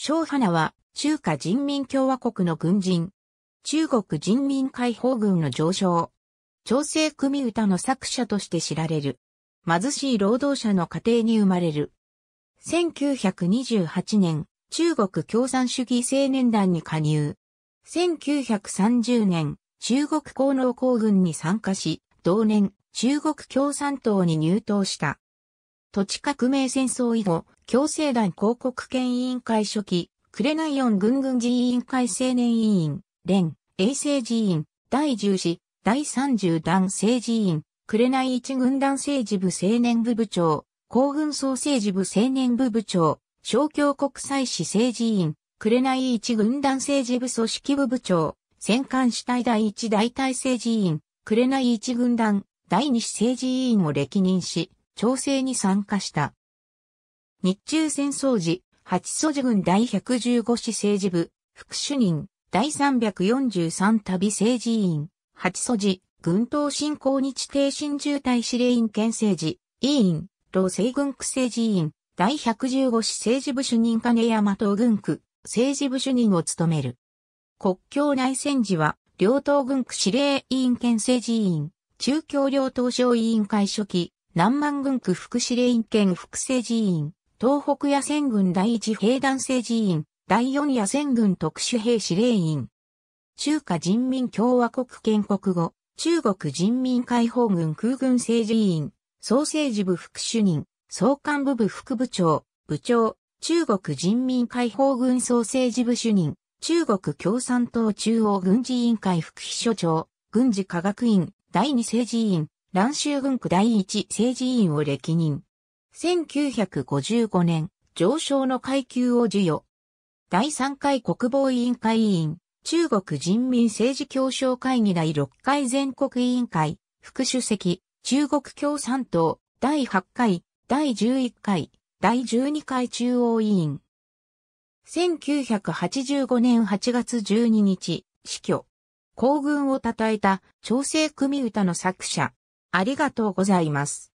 小花は中華人民共和国の軍人。中国人民解放軍の上将。調整組歌の作者として知られる。貧しい労働者の家庭に生まれる。1928年、中国共産主義青年団に加入。1930年、中国工農工軍に参加し、同年、中国共産党に入党した。土地革命戦争以後、共生団広告権委員会初期、オ四軍軍事委員会青年委員、連、衛生寺院、第十次、第三十弾政治委員、イ一軍団政治部青年部部長、公軍総政治部青年部部長、小協国際市政治委員、イ一軍団政治部組織部部長、戦艦主体第一大体政治委員、イ一軍団、第二市政治委員を歴任し、調整に参加した。日中戦争時、八祖寺軍第115市政治部、副主任、第343旅政治委員、八祖寺、軍統侵攻日帝新渋隊司令員県政治、委員、老政軍区政治委員、第115市政治部主任金山東軍区、政治部主任を務める。国境内戦時は、両党軍区司令委員県政治委員、中京両党省委員会初期、南蛮軍区副司令兼副政治委員、東北野戦軍第一兵団政治委員、第四野戦軍特殊兵司令員。中華人民共和国建国後、中国人民解放軍空軍政治委員、総政治部副主任、総幹部部副部長、部長、中国人民解放軍総政治部主任、中国共産党中央軍事委員会副秘書長、軍事科学院、第二政治委員、蘭州軍区第一政治委員を歴任。1955年、上昇の階級を授与。第3回国防委員会委員、中国人民政治協商会議第6回全国委員会、副主席、中国共産党、第8回、第11回、第12回中央委員。1985年8月12日、死去。皇軍を称えた朝鮮組歌の作者、ありがとうございます。